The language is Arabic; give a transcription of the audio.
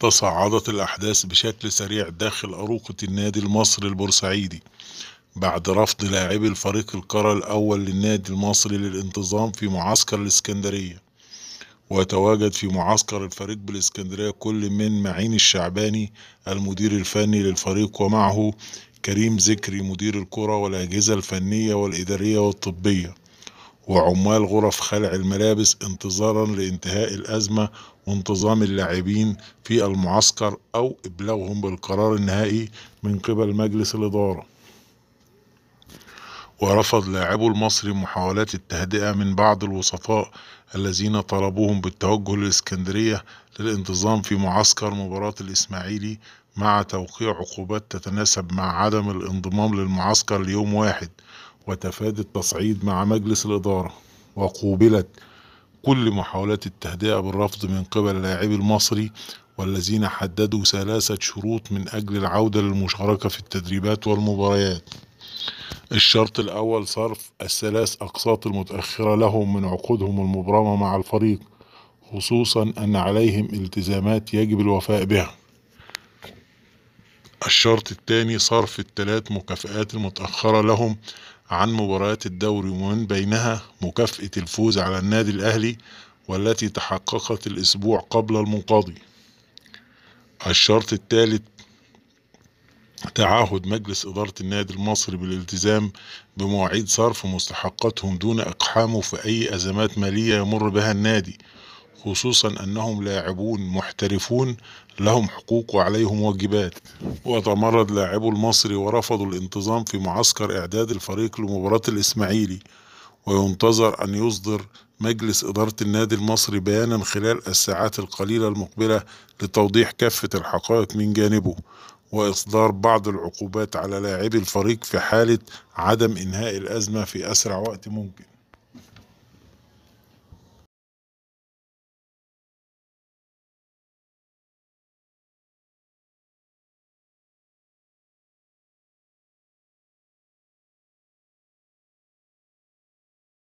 تصاعدت الأحداث بشكل سريع داخل أروقة النادي المصري البورسعيدي بعد رفض لاعبي الفريق القرى الأول للنادي المصري للانتظام في معسكر الإسكندرية وتواجد في معسكر الفريق بالإسكندرية كل من معين الشعباني المدير الفني للفريق ومعه كريم ذكري مدير الكرة والأجهزة الفنية والإدارية والطبية وعمال غرف خلع الملابس انتظارا لانتهاء الأزمة وانتظام اللاعبين في المعسكر أو إبلاغهم بالقرار النهائي من قبل مجلس الإدارة ورفض لاعبو المصري محاولات التهدئة من بعض الوسطاء الذين طلبوهم بالتوجه للإسكندرية للانتظام في معسكر مباراة الإسماعيلي مع توقيع عقوبات تتناسب مع عدم الانضمام للمعسكر ليوم واحد وتفادي التصعيد مع مجلس الإدارة وقوبلت كل محاولات التهدئة بالرفض من قبل اللاعب المصري والذين حددوا ثلاثة شروط من أجل العودة للمشاركة في التدريبات والمباريات الشرط الأول صرف الثلاث أقساط المتأخرة لهم من عقودهم المبرمة مع الفريق خصوصا أن عليهم التزامات يجب الوفاء بها الشرط الثاني صرف الثلاث مكافآت المتأخرة لهم عن مباريات الدوري ومن بينها مكافأة الفوز على النادي الأهلي والتي تحققت الأسبوع قبل المنقضي الشرط الثالث تعهد مجلس إدارة النادي المصري بالالتزام بمواعيد صرف مستحقاتهم دون إقحامه في أي أزمات مالية يمر بها النادي خصوصا أنهم لاعبون محترفون لهم حقوق وعليهم واجبات وتمرد لاعبو المصري ورفضوا الانتظام في معسكر إعداد الفريق لمباراة الإسماعيلي وينتظر أن يصدر مجلس إدارة النادي المصري بيانا خلال الساعات القليلة المقبلة لتوضيح كافة الحقائق من جانبه وإصدار بعض العقوبات على لاعبي الفريق في حالة عدم إنهاء الأزمة في أسرع وقت ممكن